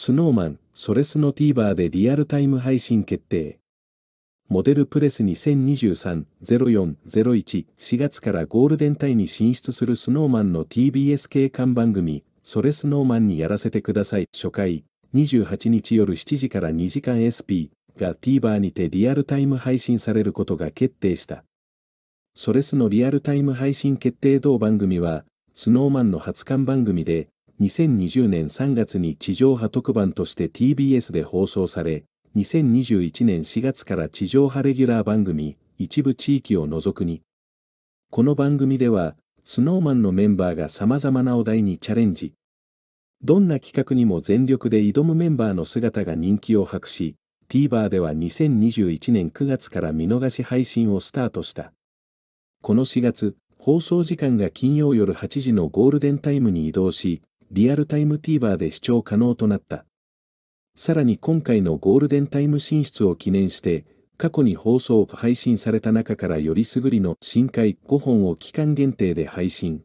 スノーマン、ソレスの TVer でリアルタイム配信決定。モデルプレス2023-0401 4月からゴールデンタイに進出するスノーマンの TBS 系看番組、それスノーマンにやらせてください。初回、28日夜7時から2時間 SP が TVer にてリアルタイム配信されることが決定した。それスのリアルタイム配信決定同番組は、スノーマンの初看番組で、2020年3月に地上波特番として TBS で放送され、2021年4月から地上波レギュラー番組、一部地域を除くに。この番組では、スノーマンのメンバーが様々なお題にチャレンジ。どんな企画にも全力で挑むメンバーの姿が人気を博し、TVer では2021年9月から見逃し配信をスタートした。この4月、放送時間が金曜夜8時のゴールデンタイムに移動し、リアルタイム TVer で視聴可能となった。さらに今回のゴールデンタイム進出を記念して、過去に放送配信された中からよりすぐりの深海5本を期間限定で配信。